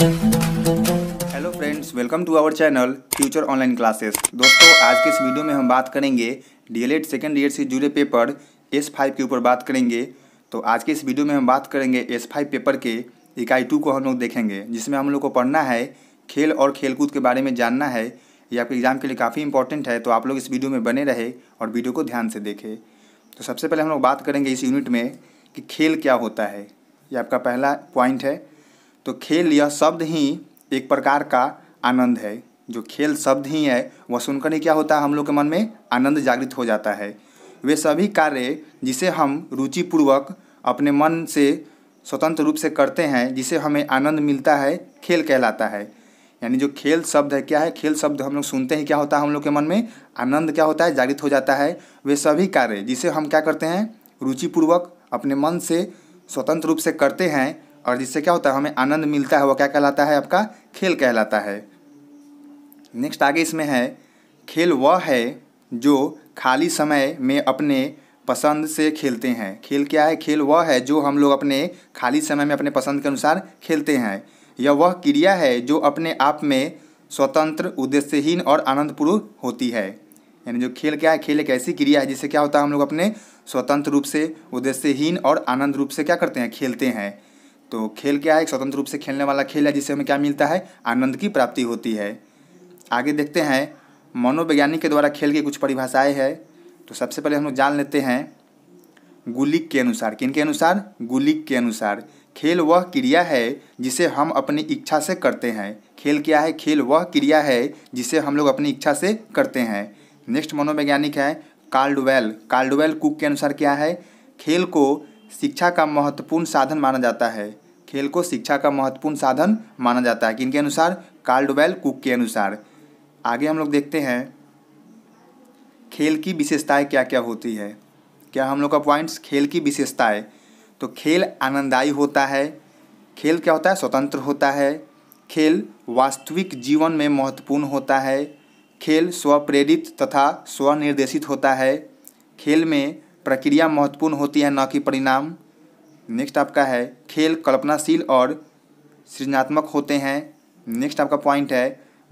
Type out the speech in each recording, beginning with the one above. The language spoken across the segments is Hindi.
hello friends welcome to our channel future online classes दोस्तों आज के इस वीडियो में हम बात करेंगे डीएलएड सेकेंड ईयर से जुड़े पेपर एस फाइव के ऊपर बात करेंगे तो आज के इस वीडियो में हम बात करेंगे एस फाइव पेपर के इकाई टू को हम लोग देखेंगे जिसमें हम लोग को पढ़ना है खेल और खेलकूद के बारे में जानना है ये आपके एग्ज़ाम के लिए काफ़ी इंपॉर्टेंट है तो आप लोग इस वीडियो में बने रहे और वीडियो को ध्यान से देखें तो सबसे पहले हम लोग बात करेंगे इस यूनिट में कि खेल क्या होता है ये आपका पहला पॉइंट है तो खेल यह शब्द ही एक प्रकार का आनंद है जो खेल शब्द ही है वह सुनकर ही क्या होता है हम लोग के मन में आनंद जागृत हो जाता है वे सभी कार्य जिसे हम रुचिपूर्वक अपने मन से स्वतंत्र रूप से करते हैं जिसे हमें आनंद मिलता है खेल कहलाता है यानी जो खेल शब्द है क्या है खेल शब्द हम लोग सुनते ही क्या होता है हम लोग के मन में आनंद क्या होता है जागृत हो जाता है वे सभी कार्य जिसे हम क्या करते हैं रुचिपूर्वक अपने मन से स्वतंत्र रूप से करते हैं और जिससे क्या होता है हमें आनंद मिलता है वो क्या कहलाता है आपका खेल कहलाता है नेक्स्ट आगे इसमें है खेल वह है जो खाली समय में अपने पसंद से खेलते हैं खेल क्या है खेल वह है जो हम लोग अपने खाली समय में अपने पसंद के अनुसार खेलते हैं यह वह क्रिया है जो अपने आप में स्वतंत्र उद्देश्यहीन और आनंदपूर्व होती है यानी जो खेल क्या है खेल एक ऐसी क्रिया है जिससे क्या होता है हम लोग अपने स्वतंत्र रूप से उद्देश्यहीन और आनंद रूप से क्या करते हैं खेलते हैं तो खेल क्या है एक स्वतंत्र रूप से खेलने वाला खेल है जिससे हमें क्या मिलता है आनंद की प्राप्ति होती है आगे देखते हैं मनोवैज्ञानिक के द्वारा खेल की कुछ परिभाषाएं हैं तो सबसे पहले हम लोग जान लेते हैं गुलिक के अनुसार किन के अनुसार गुलिक के अनुसार खेल वह क्रिया है जिसे हम अपनी इच्छा से करते हैं खेल क्या है खेल वह क्रिया है जिसे हम लोग अपनी इच्छा से करते हैं नेक्स्ट मनोवैज्ञानिक है कार्डवेल कार्डवेल कुक के अनुसार क्या है खेल को शिक्षा का महत्वपूर्ण साधन माना जाता है खेल को शिक्षा का महत्वपूर्ण साधन माना जाता है कि इनके अनुसार कार्डवेल कुक के अनुसार आगे हम लोग देखते हैं खेल की विशेषताएं क्या क्या होती है क्या हम लोग का पॉइंट्स खेल की विशेषताएं तो खेल आनंददायी होता है खेल क्या होता है स्वतंत्र होता है खेल वास्तविक जीवन में महत्वपूर्ण होता है खेल स्वप्रेरित तथा स्वनिर्देशित होता है खेल में प्रक्रिया महत्वपूर्ण होती है न कि परिणाम नेक्स्ट आपका है खेल कल्पनाशील और सृजनात्मक होते हैं नेक्स्ट आपका पॉइंट है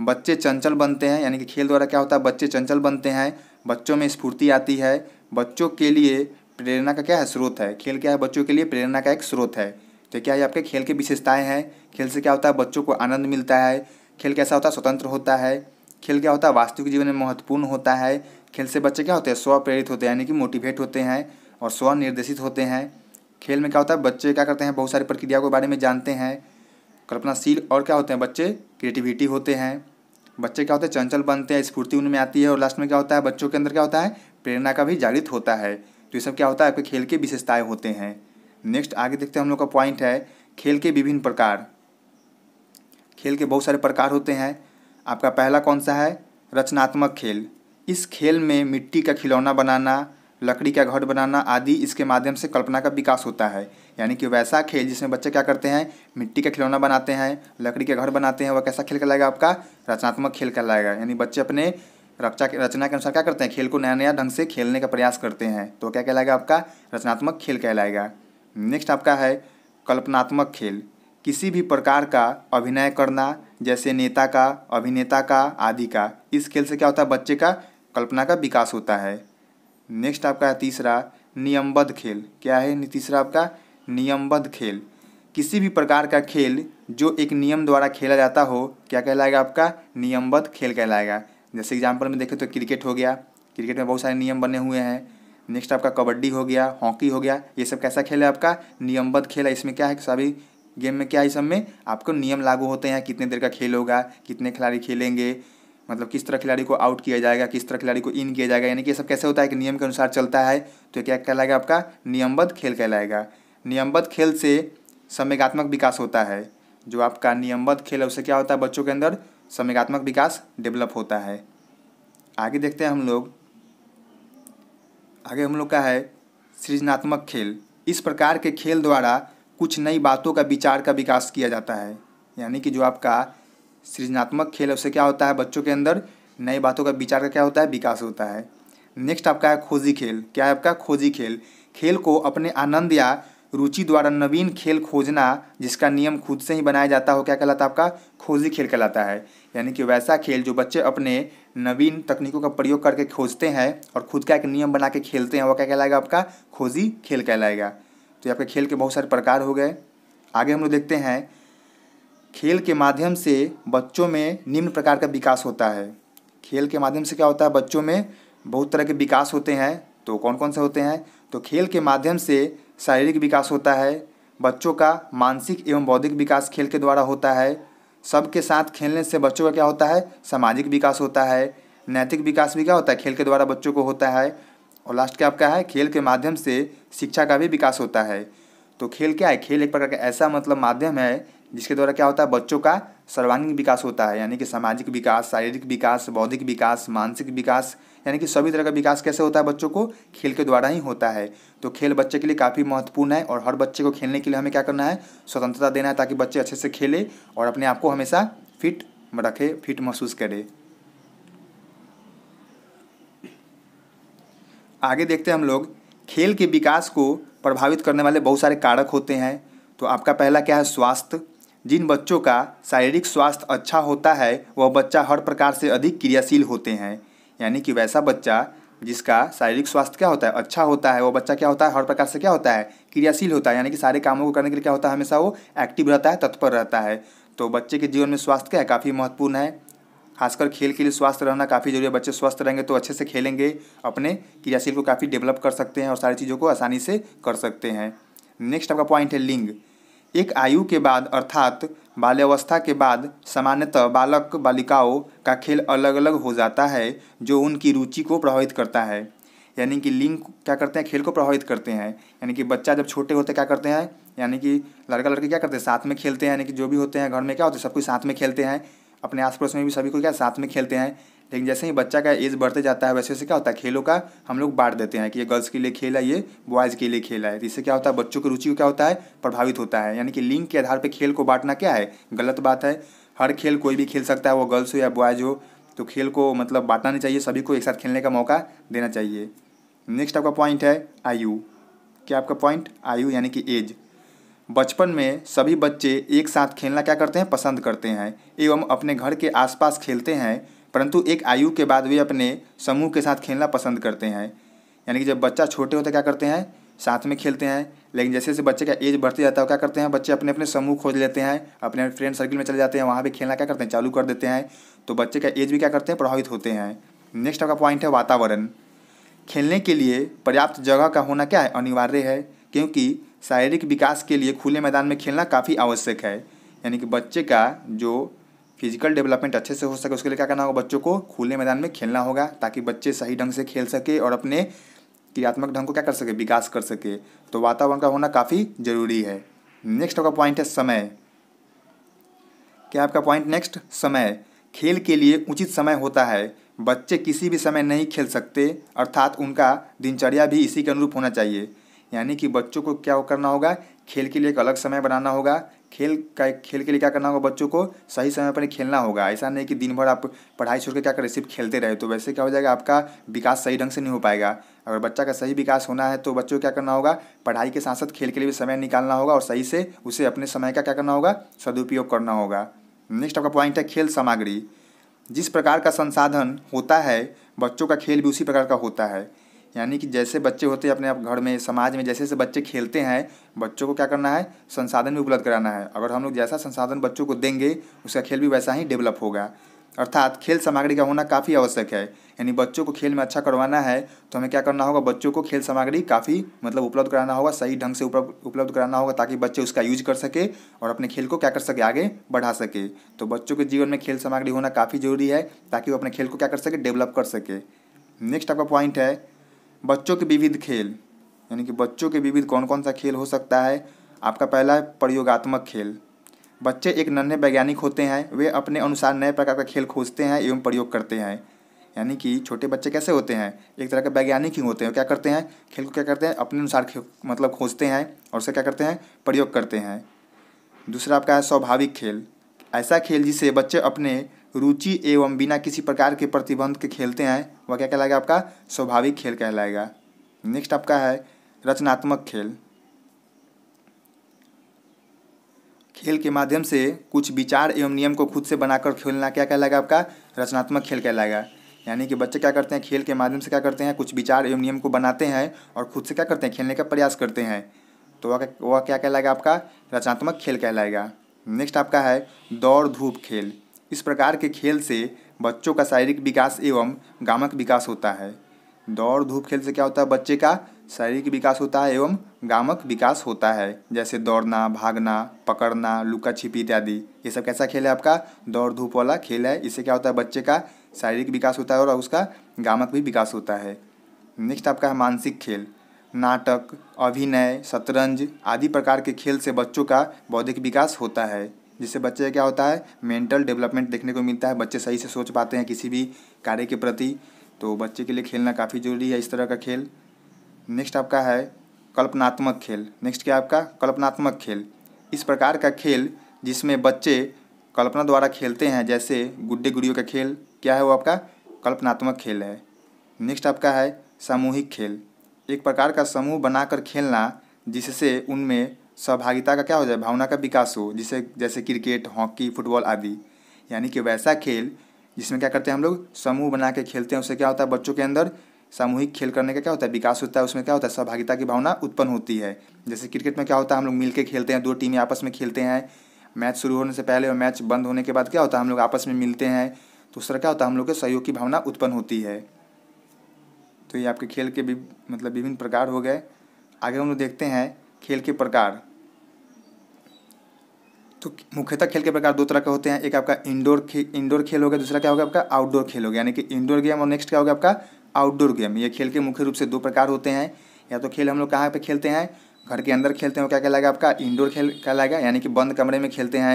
बच्चे चंचल बनते हैं यानी कि खेल द्वारा क्या होता है बच्चे चंचल बनते हैं बच्चों में स्फूर्ति आती है बच्चों के लिए प्रेरणा का क्या है स्रोत है खेल क्या है बच्चों के लिए प्रेरणा का एक स्रोत है तो क्या ये आपके खेल की विशेषताएँ हैं खेल से क्या होता है बच्चों को आनंद मिलता है खेल कैसा होता है स्वतंत्र होता है खेल क्या होता है वास्तविक जीवन में महत्वपूर्ण होता है खेल से बच्चे क्या होते हैं स्व प्रेरित होते हैं यानी कि मोटिवेट होते हैं और स्व निर्देशित होते हैं खेल में क्या होता है बच्चे क्या करते हैं बहुत सारी प्रक्रियाओं के बारे में जानते हैं कल्पनाशील और क्या होते हैं बच्चे क्रिएटिविटी होते हैं बच्चे क्या होते हैं चंचल बनते हैं स्फूर्ति उनमें आती है और लास्ट में क्या होता है बच्चों के अंदर क्या होता है प्रेरणा का भी जागृत होता है तो ये सब क्या होता है आपके खेल की विशेषताएँ होते हैं नेक्स्ट आगे देखते हैं हम लोग का पॉइंट है खेल के विभिन्न प्रकार खेल के बहुत सारे प्रकार होते हैं आपका पहला कौन सा है रचनात्मक खेल इस खेल में मिट्टी का खिलौना बनाना लकड़ी का घर बनाना आदि इसके माध्यम से कल्पना का विकास होता है यानी कि वैसा खेल जिसमें बच्चे क्या करते हैं मिट्टी का खिलौना बनाते हैं लकड़ी का घर बनाते हैं वह कैसा खेल कहलाएगा आपका रचनात्मक खेल कहलाएगा यानी बच्चे अपने रक्षा के रचना के अनुसार क्या करते हैं खेल को नया नया ढंग से खेलने का प्रयास करते हैं तो क्या कहलाएगा आपका रचनात्मक खेल कहलाएगा नेक्स्ट आपका है कल्पनात्मक खेल किसी भी प्रकार का अभिनय करना जैसे नेता का अभिनेता का आदि का इस खेल से क्या होता है बच्चे का कल्पना का विकास होता है नेक्स्ट आपका है तीसरा नियमबद्ध खेल क्या है तीसरा आपका नियमबद्ध खेल किसी भी प्रकार का खेल जो एक नियम द्वारा खेला जाता हो क्या कहलाएगा आपका नियमबद्ध खेल कहलाएगा जैसे एग्जाम्पल में देखें तो क्रिकेट हो गया क्रिकेट में बहुत सारे नियम बने हुए हैं नेक्स्ट आपका कबड्डी हो गया हॉकी हो गया ये सब कैसा खेल है आपका नियमबद्ध खेल है इसमें क्या है सभी गेम में क्या है इस सब में आपको नियम लागू होते हैं कितने देर का खेल होगा कितने खिलाड़ी खेलेंगे मतलब किस तरह खिलाड़ी को आउट किया जाएगा किस तरह खिलाड़ी को इन किया जाएगा यानी कि ये सब कैसे होता है कि नियम के अनुसार चलता है तो क्या कहलाएगा आपका नियमबद्ध खेल कहलाएगा नियमबद्ध खेल से सम्यगात्मक विकास होता है जो आपका नियमबद्ध खेल है उससे क्या होता है बच्चों के अंदर सम्यगात्मक विकास डेवलप होता है आगे देखते हैं हम लोग आगे हम लोग का है सृजनात्मक खेल इस प्रकार के खेल द्वारा कुछ नई बातों का विचार का विकास किया जाता है यानी कि जो आपका सृजनात्मक खेल उससे क्या होता है बच्चों के अंदर नई बातों का विचार का क्या होता है विकास होता है नेक्स्ट आपका है खोजी खेल क्या है आपका खोजी खेल खेल को अपने आनंद या रुचि द्वारा नवीन खेल खोजना जिसका नियम खुद से ही बनाया जाता हो क्या कहलाता है आपका खोजी खेल कहलाता है यानी कि वैसा खेल जो बच्चे अपने नवीन तकनीकों का प्रयोग करके खोजते हैं और खुद का एक नियम बना के खेलते हैं वह क्या कहलाएगा आपका खोजी खेल कहलाएगा तो आपके खेल के बहुत सारे प्रकार हो गए आगे हम लोग देखते हैं खेल के माध्यम से बच्चों में निम्न प्रकार का विकास होता है खेल के माध्यम से क्या होता है बच्चों में बहुत तरह के विकास होते हैं तो कौन कौन से होते हैं तो खेल के माध्यम से शारीरिक विकास होता है बच्चों का मानसिक एवं बौद्धिक विकास खेल के द्वारा होता है सबके साथ खेलने से बच्चों का क्या होता है सामाजिक विकास होता है नैतिक विकास भी क्या होता है खेल के द्वारा बच्चों को होता है और लास्ट क्या आपका है खेल के माध्यम से शिक्षा का भी विकास होता है तो खेल क्या है खेल एक प्रकार का ऐसा मतलब माध्यम है जिसके द्वारा क्या होता है बच्चों का सर्वांगीण विकास होता है यानी कि सामाजिक विकास शारीरिक विकास बौद्धिक विकास मानसिक विकास यानी कि सभी तरह का विकास कैसे होता है बच्चों को खेल के द्वारा ही होता है तो खेल बच्चे के लिए काफ़ी महत्वपूर्ण है और हर बच्चे को खेलने के लिए हमें क्या करना है स्वतंत्रता देना है ताकि बच्चे अच्छे से खेले और अपने आप को हमेशा फिट रखे फिट महसूस करे आगे देखते हैं हम लोग खेल के विकास को प्रभावित करने वाले बहुत सारे कारक होते हैं तो आपका पहला क्या है स्वास्थ्य जिन बच्चों का शारीरिक स्वास्थ्य अच्छा होता है वह बच्चा हर प्रकार से अधिक क्रियाशील होते हैं यानी कि वैसा बच्चा जिसका शारीरिक स्वास्थ्य क्या होता है अच्छा होता है वो बच्चा क्या होता है हर प्रकार से क्या होता है क्रियाशील होता है यानी कि सारे कामों को करने के लिए क्या होता है हमेशा वो एक्टिव रहता है तत्पर रहता है तो बच्चे के जीवन में स्वास्थ्य क्या है काफ़ी महत्वपूर्ण है खासकर खेल के लिए स्वास्थ्य रहना काफ़ी जरूरी है बच्चे स्वस्थ रहेंगे तो अच्छे से खेलेंगे अपने क्रियाशील को काफ़ी डेवलप कर सकते हैं और सारी चीज़ों को आसानी से कर सकते हैं नेक्स्ट आपका पॉइंट है लिंग एक आयु के बाद अर्थात बाल्यावस्था के बाद सामान्यतः बालक बालिकाओं का खेल अलग अलग हो जाता है जो उनकी रुचि को प्रभावित करता है यानी कि लिंग क्या करते हैं खेल को प्रभावित करते हैं यानी कि बच्चा जब छोटे होते क्या करते हैं यानी कि लड़का लड़की क्या करते हैं साथ में खेलते हैं यानी कि जो भी होते हैं घर में क्या होते हैं सब कुछ साथ में खेलते हैं अपने आस पड़ोस में भी सभी को क्या साथ में खेलते हैं लेकिन जैसे ही बच्चा का एज बढ़ते जाता है वैसे वैसे क्या होता है खेलों का हम लोग बांट देते हैं कि ये गर्ल्स के लिए खेल है ये बॉयज़ के लिए खेल है इससे क्या होता है बच्चों की रुचि को क्या होता है प्रभावित होता है यानी कि लिंग के आधार पर खेल को बांटना क्या है गलत बात है हर खेल कोई भी खेल सकता है वो गर्ल्स हो या बॉयज़ हो तो खेल को मतलब बांटना नहीं चाहिए सभी को एक साथ खेलने का मौका देना चाहिए नेक्स्ट आपका पॉइंट है आयु क्या आपका पॉइंट आयु यानी कि एज बचपन में सभी बच्चे एक साथ खेलना क्या करते हैं पसंद करते हैं एवं अपने घर के आसपास खेलते हैं परंतु एक आयु के बाद वे अपने समूह के साथ खेलना पसंद करते हैं यानी कि जब बच्चा छोटे होते क्या करते हैं साथ में खेलते हैं लेकिन जैसे जैसे बच्चे का एज बढ़ते जाता है क्या करते हैं बच्चे अपने अपने समूह खोज लेते हैं अपने फ्रेंड सर्किल में चले जाते हैं वहाँ भी खेलना क्या करते हैं चालू कर देते हैं तो बच्चे का एज भी क्या करते हैं प्रभावित होते हैं नेक्स्ट आपका पॉइंट है वातावरण खेलने के लिए पर्याप्त जगह का होना क्या है अनिवार्य है क्योंकि शारीरिक विकास के लिए खुले मैदान में खेलना काफ़ी आवश्यक है यानी कि बच्चे का जो फिजिकल डेवलपमेंट अच्छे से हो सके उसके लिए क्या करना होगा बच्चों को खुले मैदान में खेलना होगा ताकि बच्चे सही ढंग से खेल सके और अपने क्रियात्मक ढंग को क्या कर सके विकास कर सके तो वातावरण का होना काफ़ी जरूरी है नेक्स्ट आपका पॉइंट है समय क्या आपका पॉइंट नेक्स्ट समय खेल के लिए उचित समय होता है बच्चे किसी भी समय नहीं खेल सकते अर्थात उनका दिनचर्या भी इसी के अनुरूप होना चाहिए यानी कि बच्चों को क्या करना होगा खेल के लिए एक अलग समय बनाना होगा खेल का खेल के लिए क्या करना होगा बच्चों को सही समय पर खेलना होगा ऐसा नहीं कि दिन भर आप पढ़ाई छोड़ क्या करें सिर्फ खेलते रहे तो वैसे क्या हो जाएगा आपका विकास सही ढंग से नहीं हो पाएगा अगर बच्चा का सही विकास होना है तो बच्चों को क्या करना होगा पढ़ाई के साथ साथ खेल के लिए भी समय निकालना होगा और सही से उसे अपने समय का क्या करना होगा सदुपयोग करना होगा नेक्स्ट आपका पॉइंट है खेल सामग्री जिस प्रकार का संसाधन होता है बच्चों का खेल भी उसी प्रकार का होता है यानी कि जैसे बच्चे होते हैं अपने आप घर में समाज में जैसे जैसे बच्चे खेलते हैं बच्चों को क्या करना है संसाधन भी उपलब्ध कराना है अगर हम लोग जैसा संसाधन बच्चों को देंगे उसका खेल भी वैसा ही डेवलप होगा अर्थात खेल सामग्री का होना काफ़ी आवश्यक है यानी बच्चों को खेल में अच्छा करवाना है तो हमें क्या करना होगा बच्चों को खेल सामग्री काफ़ी मतलब उपलब्ध कराना होगा सही ढंग से उपलब्ध कराना होगा ताकि बच्चे उसका यूज कर सके और अपने खेल को क्या कर सके आगे बढ़ा सके तो बच्चों के जीवन में खेल सामग्री होना काफ़ी जरूरी है ताकि वो अपने खेल को क्या कर सके डेवलप कर सके नेक्स्ट आपका पॉइंट है बच्चों के विविध खेल यानी कि बच्चों के विविध कौन कौन सा खेल हो सकता है आपका पहला है प्रयोगात्मक खेल बच्चे एक नन्हे वैज्ञानिक होते हैं वे अपने अनुसार नए प्रकार का खेल खोजते हैं एवं प्रयोग करते हैं यानी कि छोटे बच्चे कैसे होते हैं एक तरह के वैज्ञानिक ही होते हैं क्या करते हैं खेल को क्या करते हैं अपने अनुसार मतलब खोजते हैं और उसे क्या करते हैं प्रयोग करते हैं दूसरा आपका है स्वाभाविक खेल ऐसा खेल जिसे बच्चे अपने रुचि एवं बिना किसी प्रकार के प्रतिबंध के खेलते हैं वह क्या कहलाएगा आपका स्वाभाविक खेल कहलाएगा नेक्स्ट आपका है रचनात्मक खेल खेल के माध्यम से कुछ विचार एवं नियम को खुद से बनाकर खेलना क्या कहलाएगा आपका रचनात्मक खेल कहलाएगा यानी कि बच्चे क्या करते हैं खेल के माध्यम से क्या करते हैं कुछ विचार एवं नियम को बनाते हैं और खुद से क्या करते हैं खेलने का प्रयास करते हैं तो वह वह क्या कहलाएगा आपका रचनात्मक खेल कहलाएगा नेक्स्ट आपका है दौड़ धूप खेल इस प्रकार के खेल से बच्चों का शारीरिक विकास एवं गामक विकास होता है दौड़ धूप खेल से क्या होता है बच्चे का शारीरिक विकास होता है एवं गामक विकास होता है जैसे दौड़ना भागना पकड़ना लुका छिपी इत्यादि ये सब कैसा खेल है आपका दौड़ धूप वाला खेल है इससे क्या होता है बच्चे का शारीरिक विकास होता है और उसका गामक भी विकास होता है नेक्स्ट आपका है मानसिक खेल नाटक अभिनय शतरंज आदि प्रकार के खेल से बच्चों का बौद्धिक विकास होता है जिससे बच्चे का क्या होता है मेंटल डेवलपमेंट देखने को मिलता है बच्चे सही से सोच पाते हैं किसी भी कार्य के प्रति तो बच्चे के लिए खेलना काफ़ी ज़रूरी है इस तरह का खेल नेक्स्ट आपका है कल्पनात्मक खेल नेक्स्ट क्या आपका कल्पनात्मक खेल इस प्रकार का खेल जिसमें बच्चे कल्पना द्वारा खेलते हैं जैसे गुड्डे गुड़ियों का खेल क्या है वो आपका कल्पनात्मक खेल है नेक्स्ट आपका है सामूहिक खेल एक प्रकार का समूह बनाकर खेलना जिससे उनमें सहभागिता का क्या हो जाए भावना का विकास हो जिसे जैसे क्रिकेट हॉकी फुटबॉल आदि यानी कि वैसा खेल जिसमें क्या करते हैं हम लोग समूह बना के खेलते हैं उससे क्या होता है बच्चों के अंदर सामूहिक खेल करने का क्या होता है विकास होता है उसमें क्या होता है सहभागिता की भावना उत्पन्न होती है जैसे क्रिकेट में क्या होता है हम लोग मिल के खेलते हैं दो टीमें आपस में खेलते हैं मैच शुरू होने से पहले और मैच बंद होने के बाद क्या होता है हम लोग आपस में मिलते हैं तो उससे क्या होता है हम लोग के सहयोग की भावना उत्पन्न होती है तो ये आपके खेल के भी मतलब विभिन्न प्रकार हो गए आगे हम लोग देखते हैं खेल के प्रकार तो मुख्यतः खेल के प्रकार दो तरह के होते हैं एक आपका इंडोर खे, इंडोर खेल हो गया दूसरा क्या होगा आपका आउटडोर खेल हो गया यानी कि इंडोर गेम और नेक्स्ट क्या होगा आपका आउटडोर गेम ये खेल के मुख्य रूप से दो प्रकार होते हैं या तो खेल हम लोग कहाँ पे खेलते हैं घर के अंदर खेलते हैं वो क्या कहलाएगा आपका इंडोर खेल कहलाएगा यानी कि बंद कमरे में खेलते हैं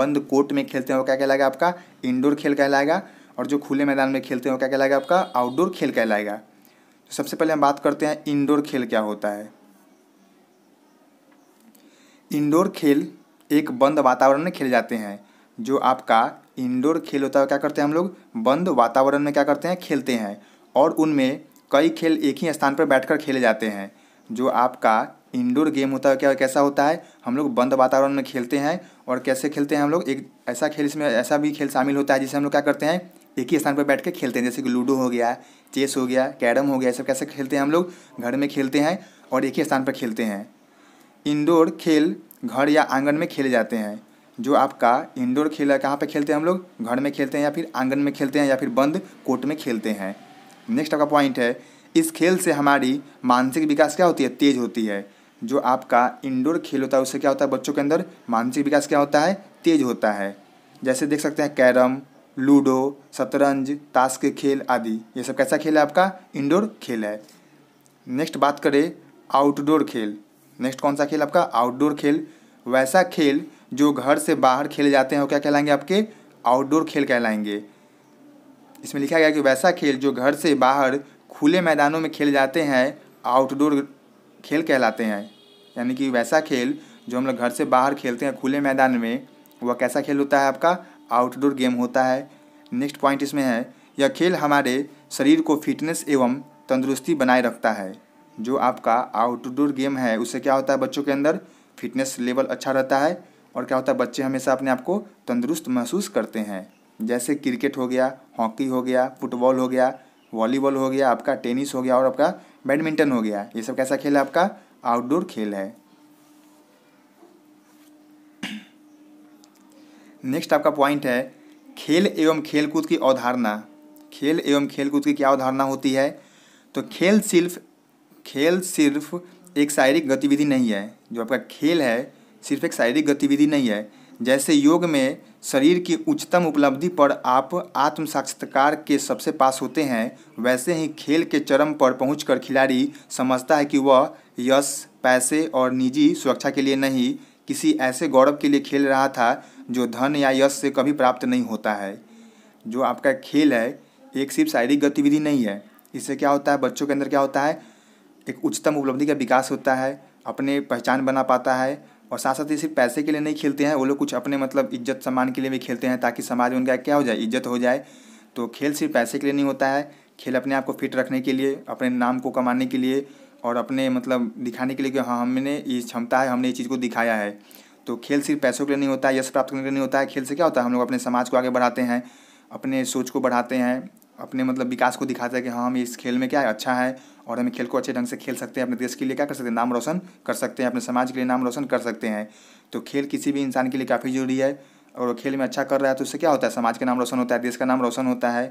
बंद कोर्ट में खेलते हैं वो क्या कहलाएगा आपका इंडोर खेल कहलाएगा और जो खुले मैदान में खेलते हैं वो क्या कहलाएगा आपका आउटडोर खेल कहलाएगा तो सबसे पहले हम बात करते हैं इंडोर खेल क्या होता है इंडोर खेल एक बंद वातावरण में खेले जाते हैं जो आपका इंडोर खेल होता है क्या करते हैं हम लोग बंद वातावरण में क्या करते हैं खेलते हैं और उनमें कई खेल एक ही स्थान पर बैठकर खेले जाते हैं जो आपका इंडोर गेम होता है क्या कैसा होता है हम लोग बंद वातावरण में खेलते हैं और कैसे खेलते हैं हम लोग एक ऐसा खेल इसमें ऐसा भी खेल शामिल होता है जिसे हम लोग क्या करते हैं एक ही स्थान पर बैठ कर खेलते हैं जैसे कि लूडो हो गया चेस हो गया कैरम हो गया ये सब कैसे खेलते हैं हम लोग घर में खेलते हैं और एक ही स्थान पर खेलते हैं इंडोर खेल घर या आंगन में खेले जाते हैं जो आपका इंडोर खेल है कहाँ पर खेलते हैं हम लोग घर में खेलते हैं या फिर आंगन में खेलते हैं या फिर बंद कोर्ट में खेलते हैं नेक्स्ट आपका पॉइंट है इस खेल से हमारी मानसिक विकास क्या होती है तेज होती है जो आपका इंडोर खेल होता है उससे क्या होता है बच्चों के अंदर मानसिक विकास क्या होता है तेज होता है जैसे देख सकते हैं कैरम लूडो शतरंज ताश के खेल आदि ये सब कैसा खेल है आपका इंडोर खेल है नेक्स्ट बात करें आउटडोर खेल नेक्स्ट कौन सा खेल आपका आउटडोर खेल वैसा खेल जो घर से बाहर खेले जाते हैं वो क्या कहलाएंगे आपके आउटडोर खेल कहलाएंगे इसमें लिखा गया कि वैसा खेल जो घर से बाहर खुले मैदानों में खेले जाते हैं आउटडोर खेल कहलाते हैं यानी कि वैसा खेल जो हम लोग घर से बाहर खेलते हैं खुले मैदान में वह कैसा खेल होता है आपका आउटडोर गेम होता है नेक्स्ट पॉइंट इसमें है यह खेल हमारे शरीर को फिटनेस एवं तंदुरुस्ती बनाए रखता है जो आपका आउटडोर गेम है उससे क्या होता है बच्चों के अंदर फिटनेस लेवल अच्छा रहता है और क्या होता है बच्चे हमेशा अपने आप को तंदुरुस्त महसूस करते हैं जैसे क्रिकेट हो गया हॉकी हो गया फुटबॉल हो गया वॉलीबॉल हो गया आपका टेनिस हो गया और आपका बैडमिंटन हो गया ये सब कैसा खेल है आपका आउटडोर खेल है नेक्स्ट आपका पॉइंट है खेल एवं खेलकूद की अवधारणा खेल एवं खेलकूद की क्या अवधारणा होती है तो खेल सिर्फ खेल सिर्फ एक शारीरिक गतिविधि नहीं है जो आपका खेल है सिर्फ एक शारीरिक गतिविधि नहीं है जैसे योग में शरीर की उच्चतम उपलब्धि पर आप आत्म साक्षात्कार के सबसे पास होते हैं वैसे ही खेल के चरम पर पहुँच खिलाड़ी समझता है कि वह यश पैसे और निजी सुरक्षा के लिए नहीं किसी ऐसे गौरव के लिए खेल रहा था जो धन या यश से कभी प्राप्त नहीं होता है जो आपका खेल है एक सिर्फ शारीरिक गतिविधि नहीं है इससे क्या होता है बच्चों के अंदर क्या होता है एक उच्चतम उपलब्धि का विकास होता है अपने पहचान बना पाता है और साथ साथ ये सिर्फ पैसे के लिए नहीं खेलते हैं वो लोग कुछ अपने मतलब इज्जत सम्मान के लिए भी खेलते हैं ताकि समाज में उनका क्या हो जाए इज्जत हो जाए तो खेल सिर्फ पैसे के लिए नहीं होता है खेल अपने आप को फिट रखने के लिए अपने नाम को कमाने के लिए और अपने मतलब दिखाने के लिए कि हाँ हमने ये क्षमता है हमने ये चीज़ को दिखाया है तो खेल सिर्फ पैसों के लिए नहीं होता है यश प्राप्त करने के लिए नहीं होता है खेल से क्या होता है हम लोग अपने समाज को आगे बढ़ाते हैं अपने सोच को बढ़ाते हैं अपने मतलब विकास को दिखाते हैं कि हाँ हम इस खेल में क्या है अच्छा है और हमें खेल को अच्छे ढंग से खेल सकते हैं अपने देश के लिए क्या कर सकते हैं नाम रोशन कर सकते हैं अपने समाज के लिए नाम रोशन कर सकते हैं तो खेल किसी भी इंसान के लिए काफ़ी ज़रूरी है और खेल में अच्छा कर रहा है तो उससे क्या होता है समाज का नाम रोशन होता है देश का नाम रोशन होता है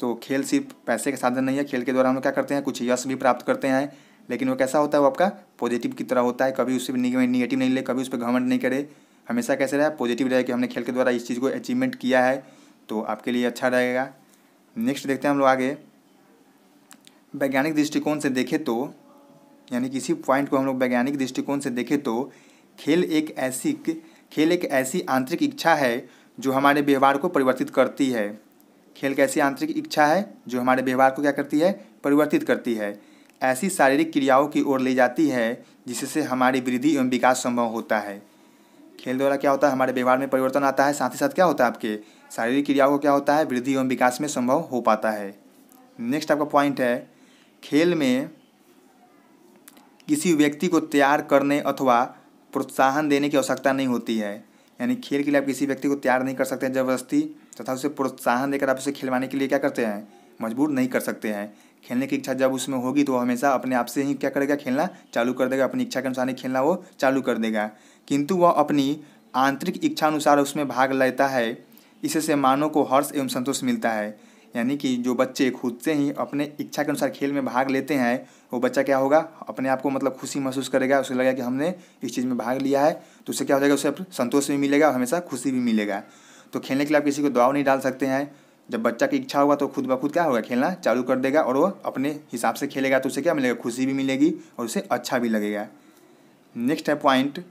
तो खेल सिर्फ पैसे का साधन नहीं है खेल के द्वारा हम क्या करते हैं कुछ यश भी प्राप्त करते हैं लेकिन वो कैसा होता है वो आपका पॉजिटिव की तरह होता है कभी उससे भी निगेटिव नहीं ले कभी उस पर घमंड नहीं करे हमेशा कैसे रहे पॉजिटिव रहे कि हमने खेल के द्वारा इस चीज़ को अचीवमेंट किया है तो आपके लिए अच्छा रहेगा नेक्स्ट देखते हैं हम लोग आगे वैज्ञानिक दृष्टिकोण से देखें तो यानी किसी पॉइंट को हम लोग वैज्ञानिक दृष्टिकोण से देखें तो खेल एक ऐसी खेल एक ऐसी आंतरिक इच्छा है जो हमारे व्यवहार को परिवर्तित करती है खेल कैसी ऐसी आंतरिक इच्छा है जो हमारे व्यवहार को क्या करती है परिवर्तित करती है ऐसी शारीरिक क्रियाओं की ओर ले जाती है जिससे हमारी वृद्धि एवं विकास संभव होता है खेल द्वारा क्या होता है हमारे व्यवहार में परिवर्तन आता है साथ ही साथ क्या होता है आपके शारीरिक क्रियाओं को क्या होता है वृद्धि एवं विकास में संभव हो पाता है नेक्स्ट आपका पॉइंट है खेल में किसी व्यक्ति को तैयार करने अथवा प्रोत्साहन देने की आवश्यकता नहीं होती है यानी खेल के लिए आप किसी व्यक्ति को तैयार नहीं कर सकते हैं जबरदस्ती तथा उसे प्रोत्साहन देकर आप उसे खिलवाने के लिए क्या करते हैं मजबूर नहीं कर सकते हैं खेलने की इच्छा जब उसमें होगी तो वो हमेशा अपने आप से ही क्या करेगा खेलना चालू कर देगा अपनी इच्छा के अनुसार ही खेलना वो चालू कर देगा किंतु वह अपनी आंतरिक इच्छा अनुसार उसमें भाग लेता है इससे मानव को हर्ष एवं संतोष मिलता है यानी कि जो बच्चे खुद से ही अपने इच्छा के अनुसार खेल में भाग लेते हैं वो बच्चा क्या होगा अपने आप को मतलब खुशी महसूस करेगा उसे लगेगा कि हमने इस चीज़ में भाग लिया है तो उससे क्या हो जाएगा उसे संतोष भी मिलेगा और हमेशा खुशी भी मिलेगा तो खेलने के लिए आप किसी को दबाव नहीं डाल सकते हैं जब बच्चा की इच्छा होगा तो खुद ब खुद क्या होगा खेलना चालू कर देगा और वो अपने हिसाब से खेलेगा तो उसे क्या मिलेगा खुशी भी मिलेगी और उसे अच्छा भी लगेगा नेक्स्ट है पॉइंट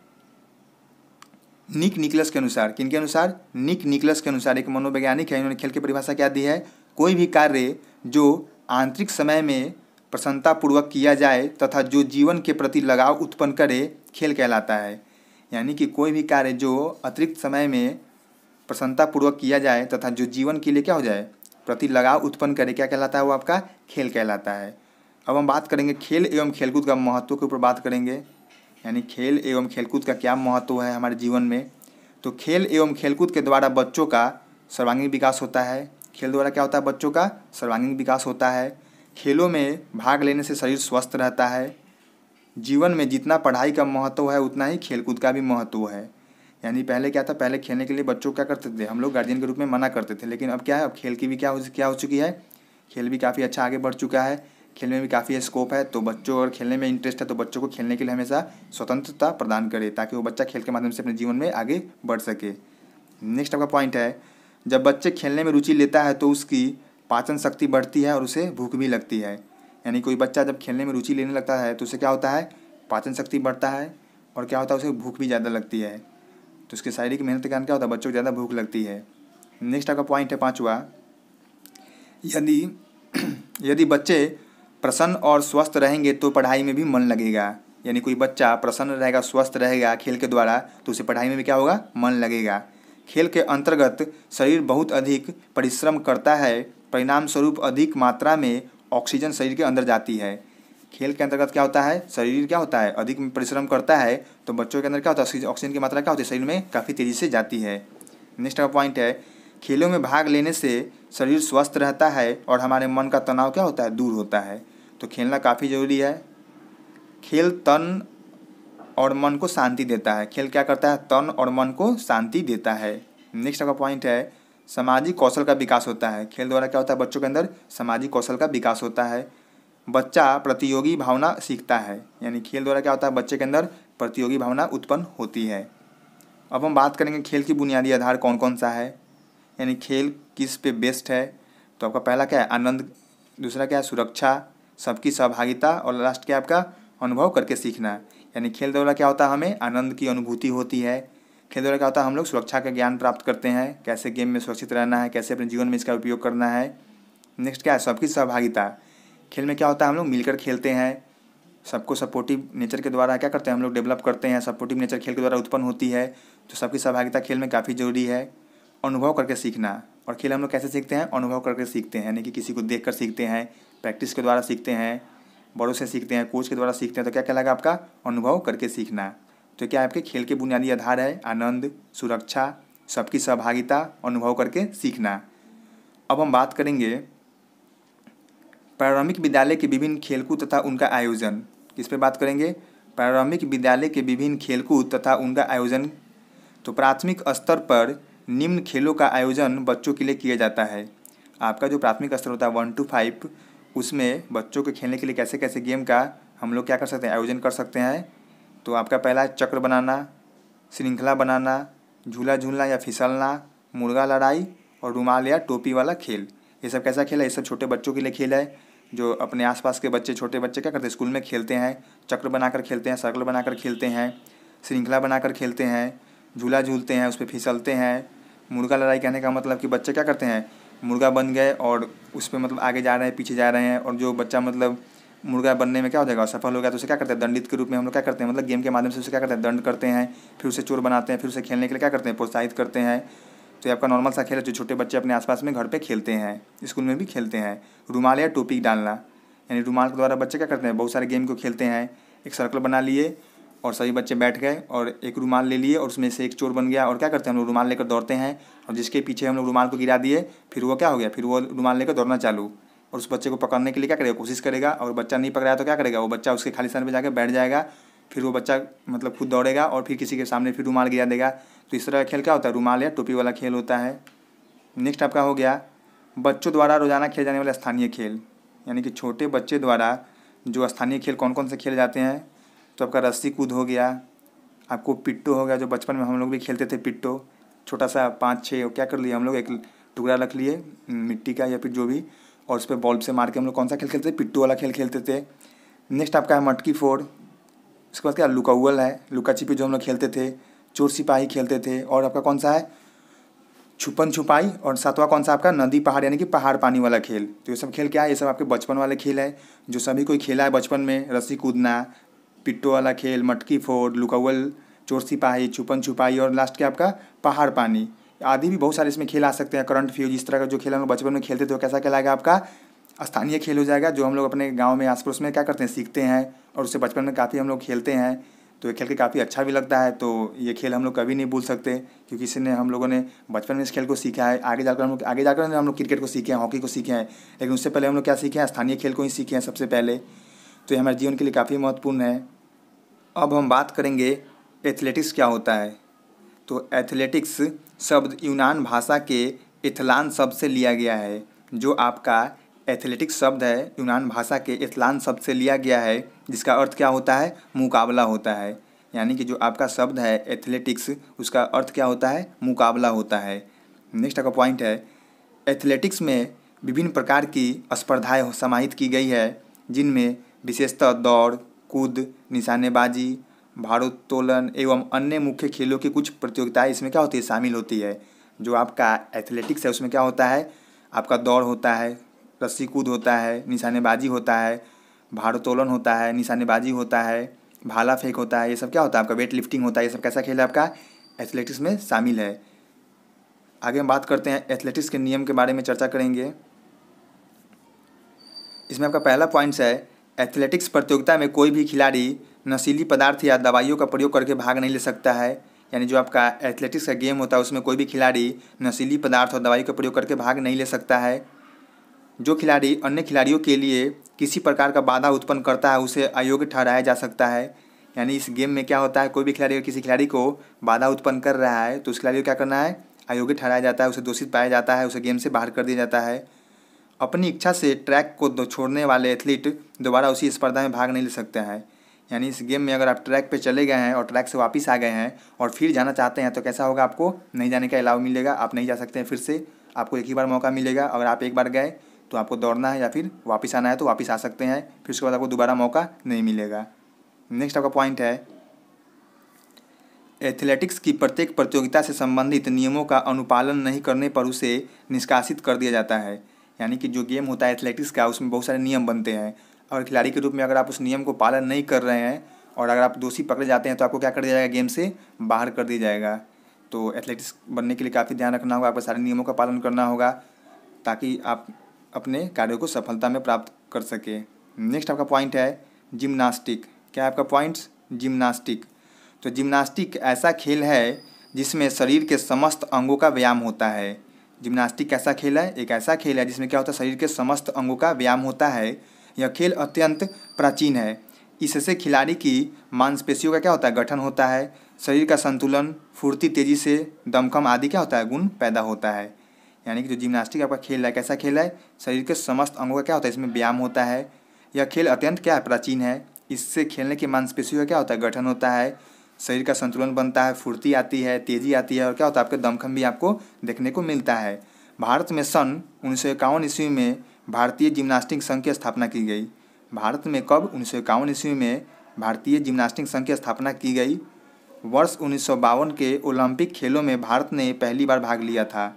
निक निकलस के अनुसार किन के अनुसार निक निकलस के अनुसार एक मनोवैज्ञानिक है इन्होंने खेल की परिभाषा क्या दी है कोई भी कार्य जो आंतरिक समय में प्रसन्नतापूर्वक किया जाए तथा जो जीवन के प्रति लगाव उत्पन्न करे खेल कहलाता है यानी कि कोई भी कार्य जो अतिरिक्त समय में प्रसन्नतापूर्वक किया जाए तथा जो जीवन के लिए क्या हो जाए प्रति लगाव उत्पन्न करे क्या कहलाता है वो आपका खेल कहलाता है अब हम बात करेंगे खेल एवं खेलकूद का महत्व के ऊपर बात करेंगे यानी खेल एवं खेलकूद का क्या महत्व है हमारे जीवन में तो खेल एवं खेलकूद के द्वारा बच्चों का सर्वांगीण विकास होता है खेल द्वारा क्या होता है बच्चों का सर्वांगीण विकास होता है खेलों में भाग लेने से शरीर स्वस्थ रहता है जीवन में जितना पढ़ाई का महत्व है उतना ही खेलकूद का भी महत्व है यानी पहले क्या था पहले खेलने के लिए बच्चों क्या करते थे हम लोग गार्जियन के रूप में मना करते थे लेकिन अब क्या है अब खेल की भी क्या हो क्या हो चुकी है खेल भी काफ़ी अच्छा आगे बढ़ चुका है खेलने में भी काफ़ी स्कोप है तो बच्चों और खेलने में इंटरेस्ट है तो बच्चों को खेलने के लिए हमेशा स्वतंत्रता प्रदान करें ताकि वो बच्चा खेल के माध्यम से अपने जीवन में आगे बढ़ सके नेक्स्ट आपका पॉइंट है जब बच्चे खेलने में रुचि लेता है तो उसकी पाचन शक्ति बढ़ती है और उसे भूख भी लगती है यानी कोई बच्चा जब खेलने में रुचि लेने लगता है तो उसे क्या होता है पाचन शक्ति बढ़ता है और क्या होता है उसे भूख भी ज़्यादा लगती है तो उसके शारीरिक मेहनत के कारण क्या होता है बच्चों को ज़्यादा भूख लगती है नेक्स्ट आपका पॉइंट है पाँचवा यदि यदि बच्चे प्रसन्न और स्वस्थ रहेंगे तो पढ़ाई में भी मन लगेगा यानी कोई बच्चा प्रसन्न रहेगा स्वस्थ रहेगा खेल के द्वारा तो उसे पढ़ाई में भी क्या होगा मन लगेगा खेल के अंतर्गत शरीर बहुत अधिक परिश्रम करता है परिणाम स्वरूप अधिक मात्रा में ऑक्सीजन शरीर के अंदर जाती है खेल के अंतर्गत क्या होता है शरीर क्या होता है अधिक परिश्रम करता है तो बच्चों के अंदर क्या होता है ऑक्सीजन की मात्रा क्या होती है शरीर में काफ़ी तेज़ी से जाती है नेक्स्ट का पॉइंट है खेलों में भाग लेने से शरीर स्वस्थ रहता है और हमारे मन का तनाव क्या होता है दूर होता है तो खेलना काफ़ी ज़रूरी है खेल तन और मन को शांति देता है खेल क्या करता है तन और मन को शांति देता है नेक्स्ट आपका पॉइंट है सामाजिक कौशल का विकास होता है खेल द्वारा क्या होता है बच्चों के अंदर सामाजिक कौशल का विकास होता है बच्चा प्रतियोगी भावना सीखता है यानी खेल द्वारा क्या होता है बच्चे के अंदर प्रतियोगी भावना उत्पन्न होती है अब हम बात करेंगे खेल की बुनियादी आधार कौन कौन सा है यानी खेल किस पे बेस्ट है तो आपका पहला क्या है आनंद दूसरा क्या है सुरक्षा सबकी सहभागिता और लास्ट क्या आपका अनुभव करके सीखना यानी खेल द्वारा क्या होता है हमें आनंद की अनुभूति होती है खेल द्वारा क्या होता है हम लोग सुरक्षा का ज्ञान प्राप्त करते हैं कैसे गेम में सुरक्षित रहना है कैसे अपने जीवन में इसका उपयोग करना है नेक्स्ट क्या है सबकी सहभागिता खेल में क्या होता है हम लोग मिलकर खेलते हैं सबको सपोर्टिव नेचर के द्वारा क्या करते हैं हम लोग डेवलप करते हैं सपोर्टिव नेचर खेल के द्वारा उत्पन्न होती है तो सबकी सहभागिता खेल में काफ़ी जरूरी है अनुभव करके सीखना और खेल हम लोग कैसे सीखते हैं अनुभव करके सीखते हैं यानी कि किसी को देख कर सीखते हैं प्रैक्टिस के द्वारा सीखते हैं बड़ों से सीखते हैं कोच के द्वारा सीखते हैं तो क्या कहलाएगा आपका अनुभव करके सीखना तो क्या आपके खेल के बुनियादी आधार है आनंद सुरक्षा सबकी सहभागिता अनुभव करके सीखना अब हम बात करेंगे प्रारंभिक विद्यालय के विभिन्न खेलकूद तथा उनका आयोजन किस पर बात करेंगे प्रारंभिक विद्यालय के विभिन्न खेलकूद तथा उनका आयोजन तो प्राथमिक स्तर पर निम्न खेलों का आयोजन बच्चों के लिए किया जाता है आपका जो प्राथमिक स्तर होता है वन टू फाइव उसमें बच्चों के खेलने के लिए कैसे कैसे गेम का हम लोग क्या कर सकते हैं आयोजन कर सकते हैं तो आपका पहला है चक्र बनाना श्रृंखला बनाना झूला झूलना या फिसलना मुर्गा लड़ाई और रुमाल या टोपी वाला खेल ये सब कैसा खेल है ये सब छोटे बच्चों के लिए खेल है जो अपने आसपास के बच्चे छोटे बच्चे क्या करते हैं स्कूल में खेलते हैं चक्र बनाकर खेलते हैं सर्कल बनाकर खेलते हैं श्रृंखला बनाकर खेलते हैं झूला झूलते हैं उस पर फिसलते हैं मुर्गा लड़ाई कहने का मतलब कि बच्चे क्या करते हैं मुर्गा बन गए और उस पर मतलब आगे जा रहे हैं पीछे जा रहे हैं और जो बच्चा मतलब मुर्गा बनने में क्या हो जाएगा सफल हो गया तो उसे क्या करते हैं दंडित के रूप में हम लोग क्या करते हैं मतलब गेम के माध्यम से उसे क्या करते हैं दंड करते हैं फिर उसे चोर बनाते हैं फिर उसे खेलने के लिए क्या करते हैं प्रोत्साहित करते हैं तो ये आपका नॉर्मल सा खेल है जो छोटे बच्चे अपने आसपास में घर पर खेलते हैं स्कूल में भी खेलते हैं रुमाल या टोपी डालना यानी रुमाल के द्वारा बच्चे क्या करते हैं बहुत सारे गेम को खेलते हैं एक सर्कल बना लिए और सभी बच्चे बैठ गए और एक रुमाल ले लिए और उसमें से एक चोर बन गया और क्या करते हैं हम लोग रुमाल लेकर दौड़ते हैं और जिसके पीछे हम लोग रुमाल को गिरा दिए फिर वो क्या हो गया फिर वो रुमाल लेकर दौड़ना चालू और उस बच्चे को पकड़ने के लिए क्या करेगा कोशिश करेगा और बच्चा नहीं पकड़ाया तो क्या करेगा वो बच्चा उसके खाली स्थान पर जाकर बैठ जाएगा फिर वो बच्चा मतलब खुद दौड़ेगा और फिर किसी के सामने फिर रुमाल गिरा देगा तो इस तरह का खेल क्या होता है रुमाल या टोपी वाला खेल होता है नेक्स्ट आपका हो गया बच्चों द्वारा रोजाना खेले जाने वाले स्थानीय खेल यानी कि छोटे बच्चे द्वारा जो स्थानीय खेल कौन कौन से खेले जाते हैं तो आपका रस्सी कूद हो गया आपको पिट्टो हो गया जो बचपन में हम लोग भी खेलते थे पिट्टो छोटा सा पाँच छः क्या कर लिए हम लोग एक टुकड़ा रख लिए मिट्टी का या फिर जो भी और उस पर बॉल्ब से मार के हम लोग कौन सा खेल खेलते थे पिट्टू वाला खेल खेलते थे नेक्स्ट आपका है मटकी फोड़ उसके बाद क्या लुकाउल है लुका छिपी जो हम लोग खेलते थे चोर सिपाही खेलते थे और आपका कौन सा है छुपन छुपाई और सातवां कौन सा आपका नदी पहाड़ यानी कि पहाड़ पानी वाला खेल तो ये सब खेल क्या है ये सब आपके बचपन वाले खेल है जो सभी कोई खेला है बचपन में रस्सी कूदना पिट्टो वाला खेल मटकी फोड़ लुकावल चोर सिपाही छुपन छुपाई और लास्ट के आपका पहाड़ पानी आदि भी बहुत सारे इसमें खेल आ सकते हैं करंट फ्यूज इस तरह का जो खेल हम लोग बचपन में खेलते थे वो कैसा कहलाएगा आपका स्थानीय खेल हो जाएगा जो हम लोग अपने गाँव में आस पड़ोस में क्या करते हैं सीखते हैं और उससे बचपन में काफ़ी हम लोग खेलते हैं तो ये खेल के काफ़ी अच्छा भी लगता है तो ये खेल हम लोग कभी नहीं भूल सकते क्योंकि इसने हम लोगों ने बचपन में इस खेल को सीखा है आगे जाकर हम लोग आगे जाकर हम लोग क्रिकेट को सीखे हैं हॉकी को सीखे हैं लेकिन उससे पहले हम लोग क्या सीखे हैं स्थानीय खेल को ही सीखे हैं सबसे पहले तो ये हमारे जीवन के लिए काफ़ी महत्वपूर्ण है अब हम बात करेंगे एथलेटिक्स क्या होता है तो एथलेटिक्स शब्द यूनान भाषा के इथलान शब्द से लिया गया है जो आपका एथलेटिक्स शब्द है यूनान भाषा के इथलान शब्द से लिया गया है जिसका अर्थ क्या होता है मुकाबला होता है यानी कि जो आपका शब्द है एथलेटिक्स उसका अर्थ क्या होता है मुकाबला होता है नेक्स्ट आपका पॉइंट है एथलेटिक्स में विभिन्न प्रकार की स्पर्धाएँ समाहित की गई है जिनमें विशेषतः दौड़ कूद निशानेबाजी भारोत्तोलन एवं अन्य मुख्य खेलों की कुछ प्रतियोगिताएँ इसमें क्या होती है शामिल होती है जो आपका एथलेटिक्स है उसमें क्या होता है आपका दौड़ होता है रस्सी कूद होता है निशानेबाजी होता है भारोत्तोलन होता है निशानेबाजी होता है भाला फेंक होता है ये सब क्या होता है आपका वेट लिफ्टिंग होता है ये सब कैसा खेल है आपका एथलेटिक्स में शामिल है आगे हम बात करते हैं एथलेटिक्स के नियम के बारे में चर्चा करेंगे इसमें आपका पहला पॉइंट्स है एथलेटिक्स प्रतियोगिता में कोई भी खिलाड़ी नशीली पदार्थ या दवाइयों का प्रयोग करके भाग नहीं ले सकता है यानी जो आपका एथलेटिक्स का गेम होता है उसमें कोई भी खिलाड़ी नशीली पदार्थ और दवाई का प्रयोग करके भाग नहीं ले सकता है जो खिलाड़ी अन्य खिलाड़ियों के लिए किसी प्रकार का बाधा उत्पन्न करता है उसे अयोग्य ठहराया जा सकता है यानी इस गेम में क्या होता है कोई भी खिलाड़ी अगर किसी खिलाड़ी को बाधा उत्पन्न कर रहा है तो उस खिलाड़ी को क्या करना है अयोग्य ठहराया जाता है उसे दोषित पाया जाता है उसे गेम से बाहर कर दिया जाता है अपनी इच्छा से ट्रैक को छोड़ने वाले एथलीट दोबारा उसी स्पर्धा में भाग नहीं ले सकते हैं यानी इस गेम में अगर आप ट्रैक पे चले गए हैं और ट्रैक से वापस आ गए हैं और फिर जाना चाहते हैं तो कैसा होगा आपको नहीं जाने का अलाव मिलेगा आप नहीं जा सकते हैं फिर से आपको एक ही बार मौका मिलेगा अगर आप एक बार गए तो आपको दौड़ना है या फिर वापस आना है तो वापस आ सकते हैं फिर उसके बाद आपको दोबारा मौका नहीं मिलेगा नेक्स्ट आपका पॉइंट है एथलेटिक्स की प्रत्येक प्रतियोगिता से संबंधित नियमों का अनुपालन नहीं करने पर उसे निष्कासित कर दिया जाता है यानी कि जो गेम होता है एथलेटिक्स का उसमें बहुत सारे नियम बनते हैं और खिलाड़ी के रूप में अगर आप उस नियम को पालन नहीं कर रहे हैं और अगर आप दोषी पकड़े जाते हैं तो आपको क्या कर दिया जाएगा गेम से बाहर कर दिया जाएगा तो एथलेटिक्स बनने के लिए काफ़ी ध्यान रखना होगा आपको सारे नियमों का पालन करना होगा ताकि आप अपने कार्यों को सफलता में प्राप्त कर सके नेक्स्ट आपका पॉइंट है जिम्नास्टिक क्या है आपका पॉइंट्स जिम्नास्टिक तो जिम्नास्टिक ऐसा खेल है जिसमें शरीर के समस्त अंगों का व्यायाम होता है जिम्नास्टिक कैसा खेल है एक ऐसा खेल है जिसमें क्या होता है शरीर के समस्त अंगों का व्यायाम होता है यह खेल अत्यंत प्राचीन है इससे खिलाड़ी की मांसपेशियों का क्या होता है गठन होता है शरीर का संतुलन फुर्ती तेजी से दमखम आदि क्या होता है गुण पैदा होता है यानी कि जो जिम्नास्टिक आपका खेल है कैसा खेल है शरीर के समस्त अंगों का क्या होता है इसमें व्यायाम होता है यह खेल अत्यंत क्या है प्राचीन है इससे खेलने की मांसपेशियों का क्या होता है गठन होता है शरीर का संतुलन बनता है फुर्ती आती है तेज़ी आती है और क्या होता है आपके दमखम भी आपको देखने को मिलता है भारत में सन उन्नीस सौ इक्यावन ईस्वी में भारतीय जिम्नास्टिक संघ की स्थापना की गई भारत में कब उन्नीस सौ इक्यावन ईस्वी में भारतीय जिम्नास्टिक संघ की स्थापना की गई वर्ष उन्नीस के ओलंपिक खेलों में भारत ने पहली बार भाग लिया था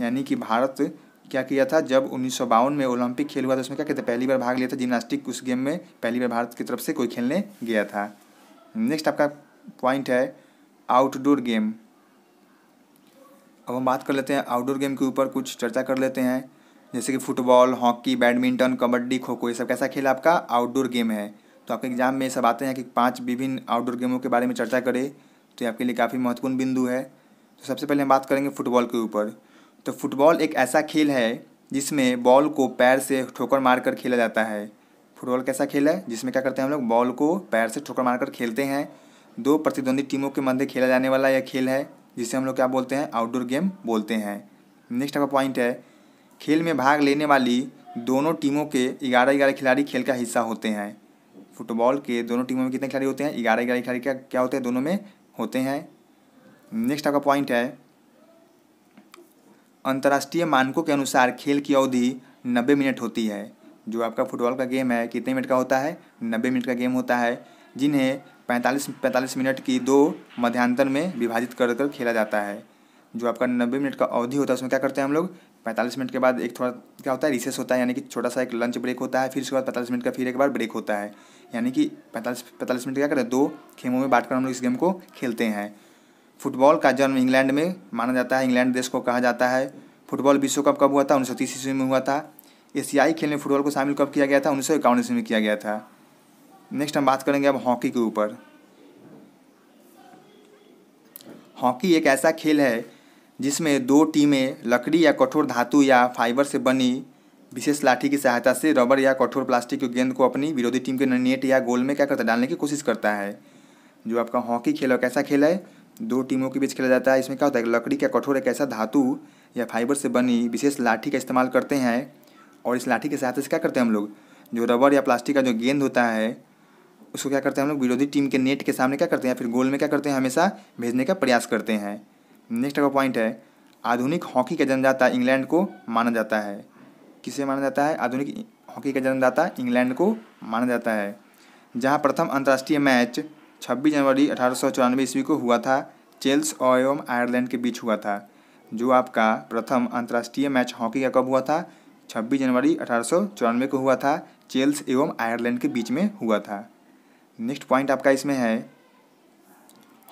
यानी कि भारत क्या किया था जब उन्नीस में ओलंपिक खेल हुआ था उसमें क्या कहते पहली बार भाग लिया था जिम्नास्टिक उस गेम में पहली बार भारत की तरफ से कोई खेलने गया था नेक्स्ट आपका पॉइंट है आउटडोर गेम अब हम बात कर लेते हैं आउटडोर गेम के ऊपर कुछ चर्चा कर लेते हैं जैसे कि फुटबॉल हॉकी बैडमिंटन कबड्डी खो खो ये सब कैसा खेल आपका आउटडोर गेम है तो आपके एग्जाम में सब आते हैं कि पांच विभिन्न आउटडोर गेमों के बारे में चर्चा करें तो ये आपके लिए काफ़ी महत्वपूर्ण बिंदु है तो सबसे पहले हम बात करेंगे फुटबॉल के ऊपर तो फुटबॉल एक ऐसा खेल है जिसमें बॉल को पैर से ठोकर मारकर खेला जाता है फुटबॉल कैसा खेल है जिसमें क्या करते हैं हम लोग बॉल को पैर से ठोकर मारकर खेलते हैं दो प्रतिद्वंदी टीमों के मध्य खेला जाने वाला यह खेल है जिसे हम लोग क्या बोलते हैं आउटडोर गेम बोलते हैं नेक्स्ट आपका पॉइंट है खेल में भाग लेने वाली दोनों टीमों के ग्यारह ग्यारह खिलाड़ी खेल का हिस्सा होते हैं फुटबॉल के दोनों टीमों में कितने खिलाड़ी होते हैं ग्यारह ग्यारह खिलाड़ी क्या क्या होते हैं दोनों में होते हैं नेक्स्ट आपका पॉइंट है अंतर्राष्ट्रीय मानकों के अनुसार खेल की अवधि नब्बे मिनट होती है जो आपका फुटबॉल का गेम है कितने मिनट का होता है नब्बे मिनट का गेम होता है जिन्हें पैंतालीस पैंतालीस मिनट की दो मध्यांतर में विभाजित कर कर खेला जाता है जो आपका नब्बे मिनट का अवधि होता है उसमें क्या करते हैं हम लोग पैंतालीस मिनट के बाद एक थोड़ा क्या होता है रिसेस होता है यानी कि छोटा सा एक लंच ब्रेक होता है फिर उसके बाद पैंतालीस मिनट का फिर एक बार ब्रेक होता है यानी कि पैंतालीस पैंतालीस मिनट क्या करते हैं दो खेमों में बांटकर हम लोग इस गेम को खेलते हैं फुटबॉल का जन्म इंग्लैंड में माना जाता है इंग्लैंड देश को कहा जाता है फुटबॉल विश्व कप कब हुआ था उन्नीस सौ तीस ईस्वी में हुआ था एशियाई खेल में फुटबॉल को शामिल कब किया गया था उन्नीस सौ इक्यावन ईस्वी में किया गया था नेक्स्ट हम बात करेंगे अब हॉकी के ऊपर हॉकी एक ऐसा खेल है जिसमें दो टीमें लकड़ी या कठोर धातु या फाइबर से बनी विशेष लाठी की सहायता से रबर या कठोर प्लास्टिक की गेंद को अपनी विरोधी टीम के नेट या गोल में क्या करता है डालने की कोशिश करता है जो आपका हॉकी खेल है कैसा खेल है दो टीमों के बीच खेला जाता है इसमें क्या होता है लकड़ी का कठोर एक ऐसा धातु या फाइबर से बनी विशेष लाठी का इस्तेमाल करते हैं और इस लाठी की सहायता से क्या करते हैं हम लोग जो रबर या प्लास्टिक का जो गेंद होता है उसको क्या करते हैं हम लोग विरोधी टीम के नेट के सामने क्या करते हैं फिर गोल में क्या करते हैं हमेशा भेजने का प्रयास करते हैं नेक्स्ट का पॉइंट है आधुनिक हॉकी का जन्मदाता इंग्लैंड को माना जाता है किसे माना जाता है आधुनिक हॉकी का जन्मदाता इंग्लैंड को माना जाता है जहाँ प्रथम अंतर्राष्ट्रीय मैच 26 जनवरी अठारह ईस्वी को हुआ था चेल्स एवं आयरलैंड के बीच हुआ था जो आपका प्रथम अंतर्राष्ट्रीय मैच हॉकी का कब हुआ था 26 जनवरी अठारह को हुआ था चेल्स एवं आयरलैंड के बीच में हुआ था नेक्स्ट पॉइंट आपका इसमें है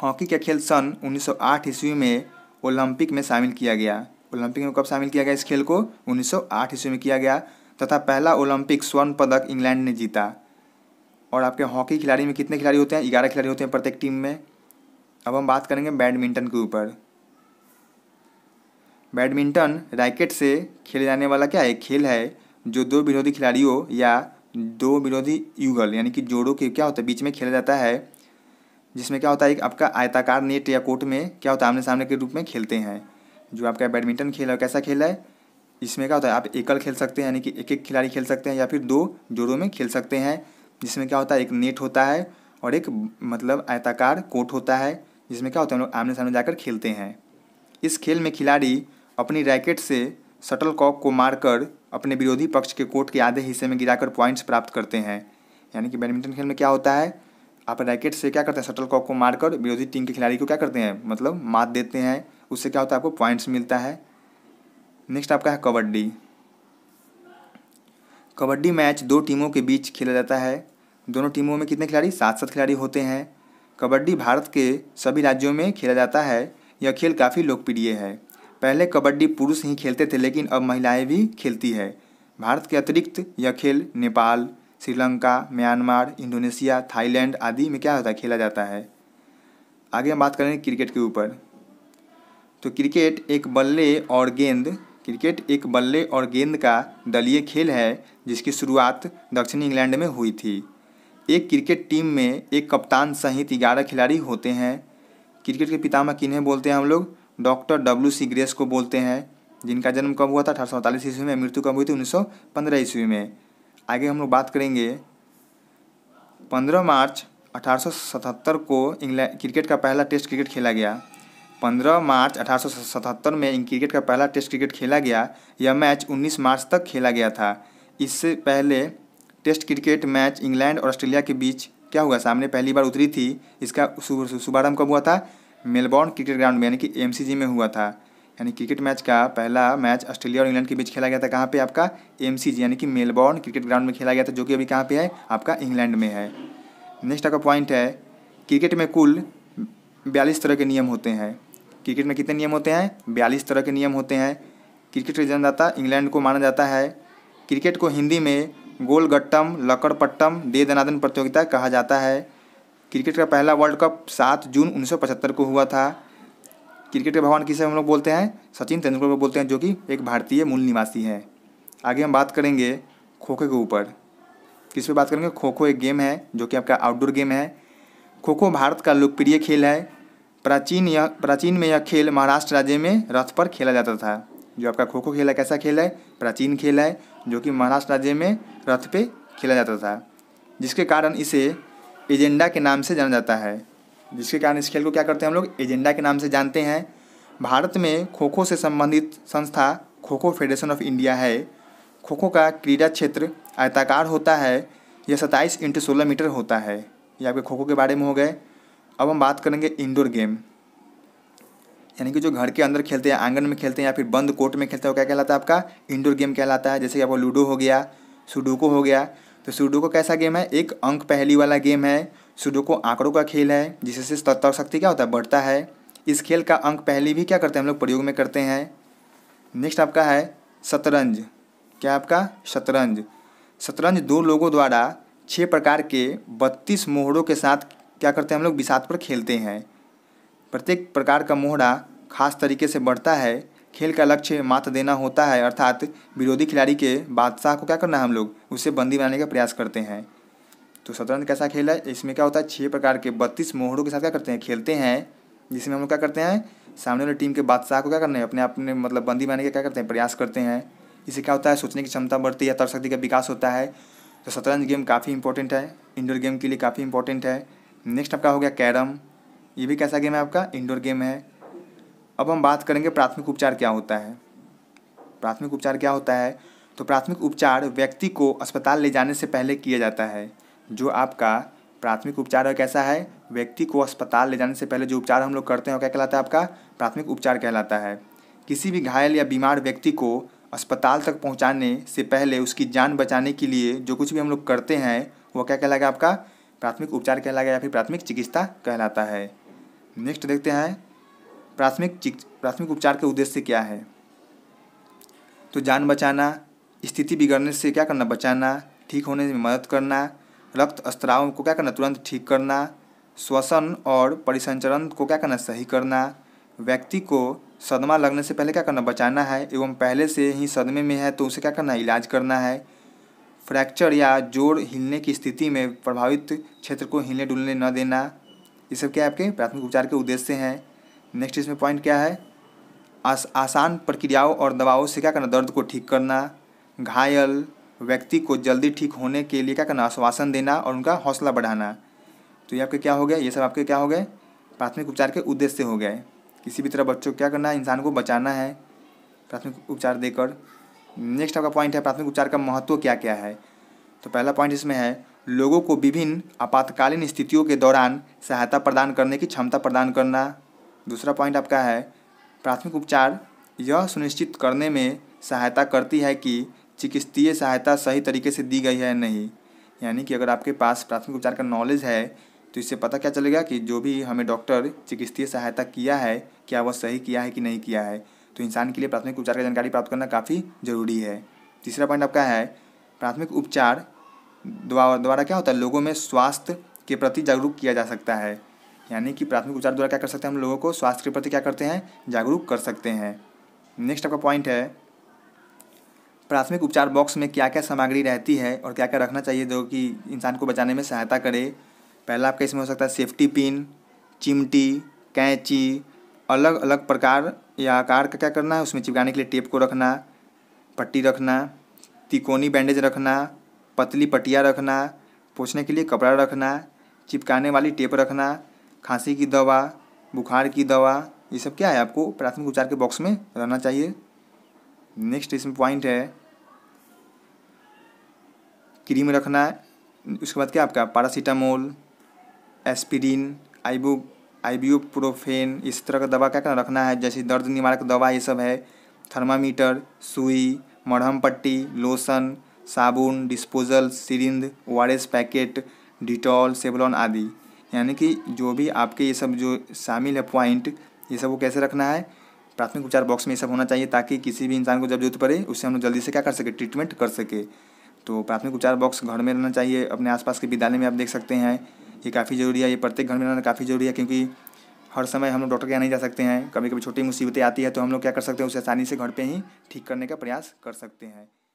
हॉकी का खेल सन 1908 ईस्वी में ओलंपिक में शामिल किया गया ओलंपिक में कब शामिल किया गया इस खेल को 1908 ईस्वी में किया गया तथा पहला ओलंपिक स्वर्ण पदक इंग्लैंड ने जीता और आपके हॉकी खिलाड़ी में कितने खिलाड़ी होते हैं ग्यारह खिलाड़ी होते हैं प्रत्येक टीम में अब हम बात करेंगे बैडमिंटन के ऊपर बैडमिंटन रैकेट से खेले जाने वाला क्या है खेल है जो दो विरोधी खिलाड़ियों या दो विरोधी युगल यानी कि जोड़ों के क्या होता है बीच में खेला जाता है जिसमें क्या होता है आपका आयताकार नेट या कोर्ट में क्या होता है आमने सामने के रूप में खेलते हैं जो आपका बैडमिंटन खेल है कैसा खेल है इसमें क्या होता है आप एकल खेल सकते हैं यानी कि एक एक खिलाड़ी खेल सकते हैं या फिर दो जोड़ों में खेल सकते हैं जिसमें क्या होता है एक नेट होता है और एक मतलब आयताकार कोट होता है जिसमें क्या होता है हम लोग आमने सामने जाकर खेलते हैं इस खेल में खिलाड़ी अपनी रैकेट से शटल कॉक को मारकर अपने विरोधी पक्ष के कोर्ट के आधे हिस्से में गिराकर पॉइंट्स प्राप्त करते हैं यानी कि बैडमिंटन खेल में क्या होता है आप रैकेट से क्या करते हैं शटल कॉक को मारकर विरोधी टीम के खिलाड़ी को क्या करते हैं मतलब मात देते हैं उससे क्या होता है आपको पॉइंट्स मिलता है नेक्स्ट आपका है कबड्डी कबड्डी मैच दो टीमों के बीच खेला जाता है दोनों टीमों में कितने खिलाड़ी सात सात खिलाड़ी होते हैं कबड्डी भारत के सभी राज्यों में खेला जाता है यह खेल काफ़ी लोकप्रिय है पहले कबड्डी पुरुष ही खेलते थे लेकिन अब महिलाएं भी खेलती है भारत के अतिरिक्त यह खेल Nepal Sri Lanka Myanmar Indonesia Thailand आदि में क्या होता है खेला जाता है आगे हम बात करेंगे क्रिकेट के ऊपर तो क्रिकेट एक बल्ले और गेंद क्रिकेट एक बल्ले और गेंद का दलीय खेल है जिसकी शुरुआत दक्षिण इंग्लैंड में हुई थी एक क्रिकेट टीम में एक कप्तान सहित ग्यारह खिलाड़ी होते हैं क्रिकेट के पितामह किन्हें बोलते हैं हम लोग डॉक्टर डब्ल्यू सी ग्रेस को बोलते हैं जिनका जन्म कब हुआ था अठारह सौ अड़तालीस ईस्वी में मृत्यु कब हुई थी उन्नीस सौ पंद्रह ईस्वी में आगे हम लोग बात करेंगे पंद्रह मार्च अठारह को इंग्लैंड क्रिकेट का पहला टेस्ट क्रिकेट खेला गया 15 मार्च अठारह में क्रिकेट का पहला टेस्ट क्रिकेट खेला गया यह मैच 19 मार्च तक खेला गया था इससे पहले टेस्ट क्रिकेट मैच इंग्लैंड और ऑस्ट्रेलिया के बीच क्या हुआ सामने पहली बार उतरी थी इसका शुभारंभ कब हुआ था मेलबॉर्न क्रिकेट ग्राउंड में यानी कि एम में हुआ था यानी क्रिकेट मैच का पहला मैच ऑस्ट्रेलिया और इंग्लैंड के बीच खेला गया था कहाँ पे आपका एम यानी कि मेलबॉर्न क्रिकेट ग्राउंड में खेला गया था जो कि अभी कहाँ पे है आपका इंग्लैंड में है नेक्स्ट आपका पॉइंट है क्रिकेट में कुल बयालीस तरह के नियम होते हैं क्रिकेट में कितने नियम होते हैं बयालीस तरह के नियम होते हैं क्रिकेट के जन्मदाता इंग्लैंड को माना जाता है क्रिकेट को हिंदी में गोलगट्टम लकड़पट्टम दे दनादन प्रतियोगिता कहा जाता है क्रिकेट का पहला वर्ल्ड कप सात जून उन्नीस को हुआ था क्रिकेट के भगवान किसे हम लोग बोलते हैं सचिन तेंदुलकर को बोलते हैं जो कि एक भारतीय मूल निवासी है आगे हम बात करेंगे खो के ऊपर किस पे बात करेंगे खो खो एक गेम है जो कि आपका आउटडोर गेम है खो खो भारत का लोकप्रिय खेल है प्राचीन यह प्राचीन में यह खेल महाराष्ट्र राज्य में रथ पर खेला जाता था जो आपका खो खो खेल है कैसा खेल है प्राचीन खेल है जो कि महाराष्ट्र राज्य में रथ पे खेला जाता था जिसके कारण इसे एजेंडा के नाम से जाना जाता है जिसके कारण इस खेल को क्या करते हैं हम लोग एजेंडा के नाम से जानते हैं भारत में खो खो से संबंधित संस्था खो खो फेडरेशन ऑफ इंडिया है खो खो का क्रीड़ा क्षेत्र आयताकार होता है यह सत्ताईस इंटू सोलह मीटर होता है ये आपके खो खो के बारे में हो गए अब हम बात करेंगे इंडोर गेम यानी कि जो घर के अंदर खेलते हैं आंगन में खेलते हैं या फिर बंद कोर्ट में खेलते हैं वो क्या कहलाता है आपका इंडोर गेम कहलाता है जैसे कि आपको लूडो हो गया सुडोको हो गया तो सूडोको कैसा गेम है एक अंक पहली वाला गेम है को आंकड़ों का खेल है जिससे तत्व शक्ति क्या होता है बढ़ता है इस खेल का अंक पहली भी क्या करते हैं हम लोग प्रयोग में करते हैं नेक्स्ट आपका है शतरंज क्या आपका शतरंज शतरंज दो लोगों द्वारा छः प्रकार के बत्तीस मोहरों के साथ क्या करते हैं हम लोग विषात पर खेलते हैं प्रत्येक प्रकार का मोहरा खास तरीके से बढ़ता है खेल का लक्ष्य मात देना होता है अर्थात विरोधी खिलाड़ी के बादशाह को क्या करना है हम लोग उसे बंदी बनाने का प्रयास करते हैं तो शतरंज कैसा खेल है इसमें क्या होता है छः प्रकार के बत्तीस मोहरों के साथ क्या करते हैं खेलते हैं जिसमें हम लोग क्या करते हैं सामने वाली टीम के बादशाह को क्या करना है अपने अपने मतलब बंदी बनाने का क्या करते हैं प्रयास करते हैं इसे क्या होता है सोचने की क्षमता बढ़ती है तरशक्ति का विकास होता है तो शतरंज गेम काफ़ी इंपॉर्टेंट है इंडोर गेम के लिए काफ़ी इंपॉर्टेंट है नेक्स्ट आपका हो गया कैरम ये भी कैसा गेम है आपका इंडोर गेम है अब हम बात करेंगे प्राथमिक उपचार क्या होता है प्राथमिक उपचार क्या होता है तो प्राथमिक उपचार व्यक्ति को अस्पताल ले जाने से पहले किया जाता है जो आपका प्राथमिक उपचार है कैसा है व्यक्ति को अस्पताल ले जाने से पहले जो उपचार हम लोग करते हैं वो क्या कहलाता है आपका प्राथमिक उपचार कहलाता है किसी भी घायल या बीमार व्यक्ति को अस्पताल तक पहुंचाने से पहले उसकी जान बचाने के लिए जो कुछ भी हम लोग करते हैं वो क्या कहलाएगा आपका प्राथमिक उपचार कहलाएगा या फिर प्राथमिक चिकित्सा कहलाता है नेक्स्ट देखते हैं प्राथमिक प्राथमिक उपचार के उद्देश्य क्या है तो जान बचाना स्थिति बिगड़ने से क्या करना बचाना ठीक होने में मदद करना रक्त स्त्राव को क्या करना तुरंत ठीक करना श्वसन और परिसंचरण को क्या करना सही करना व्यक्ति को सदमा लगने से पहले क्या करना बचाना है एवं पहले से ही सदमे में है तो उसे क्या करना इलाज करना है फ्रैक्चर या जोड़ हिलने की स्थिति में प्रभावित क्षेत्र को हिलने डुलने न देना ये सब क्या आपके प्राथमिक उपचार के उद्देश्य हैं नेक्स्ट इसमें पॉइंट क्या है आस, आसान प्रक्रियाओं और दवाओं से क्या करना दर्द को ठीक करना घायल व्यक्ति को जल्दी ठीक होने के लिए क्या करना आश्वासन देना और उनका हौसला बढ़ाना तो ये आपके क्या हो गया ये सब आपके क्या हो गए प्राथमिक उपचार के उद्देश्य हो गए किसी भी तरह बच्चों को क्या करना है इंसान को बचाना है प्राथमिक उपचार देकर नेक्स्ट आपका पॉइंट है प्राथमिक उपचार का महत्व क्या क्या है तो पहला पॉइंट इसमें है लोगों को विभिन्न आपातकालीन स्थितियों के दौरान सहायता प्रदान करने की क्षमता प्रदान करना दूसरा पॉइंट आपका है प्राथमिक उपचार यह सुनिश्चित करने में सहायता करती है कि चिकित्सीय सहायता सही तरीके से दी गई है या नहीं यानी कि अगर आपके पास प्राथमिक उपचार का नॉलेज है तो इससे पता क्या चलेगा कि जो भी हमें डॉक्टर चिकित्सीय सहायता किया है क्या वह सही किया है कि नहीं किया है तो इंसान के लिए प्राथमिक उपचार की जानकारी प्राप्त करना काफ़ी जरूरी है तीसरा पॉइंट आपका है प्राथमिक उपचार द्वारा क्या होता है लोगों में स्वास्थ्य के प्रति जागरूक किया जा सकता है यानी कि प्राथमिक उपचार द्वारा क्या कर सकते हैं हम लोगों को स्वास्थ्य के प्रति क्या करते हैं जागरूक कर सकते हैं नेक्स्ट आपका पॉइंट है प्राथमिक उपचार बॉक्स में क्या क्या सामग्री रहती है और क्या क्या रखना चाहिए जो कि इंसान को बचाने में सहायता करे पहला आपका इसमें हो सकता है सेफ्टी पिन चिमटी कैंची अलग अलग प्रकार या आकार का क्या करना है उसमें चिपकाने के लिए टेप को रखना पट्टी रखना तिकोनी बैंडेज रखना पतली पटिया रखना पोछने के लिए कपड़ा रखना चिपकाने वाली टेप रखना खांसी की दवा बुखार की दवा ये सब क्या है आपको प्राथमिक उपचार के बॉक्स में रहना चाहिए नेक्स्ट इसमें पॉइंट है क्रीम रखना है उसके बाद क्या आपका पारासीटामोल एस्पिरिन आइबो प्रोफेन इस तरह का दवा क्या क्या रखना है जैसे दर्द निवारक दवा ये सब है थर्मामीटर सुई मरहम पट्टी लोशन साबुन डिस्पोजल सिरिंद ओ पैकेट डिटॉल सेवलॉन आदि यानी कि जो भी आपके ये सब जो शामिल है पॉइंट ये सब वो कैसे रखना है प्राथमिक उपचार बॉक्स में ये सब होना चाहिए ताकि किसी भी इंसान को जब जरूरत पड़े उससे हम लोग जल्दी से क्या कर सके ट्रीटमेंट कर सके तो प्राथमिक उपचार बॉक्स घर में रहना चाहिए अपने आसपास के विद्यालय में आप देख सकते हैं ये काफ़ी ज़रूरी है ये प्रत्येक घर में रहना काफ़ी ज़रूरी है क्योंकि हर समय हम लोग डॉक्टर के यहाँ नहीं जा सकते हैं कभी कभी छोटी मुसीबतें आती है तो हम लोग क्या कर सकते हैं उसे आसानी से घर पर ही ठीक करने का प्रयास कर सकते हैं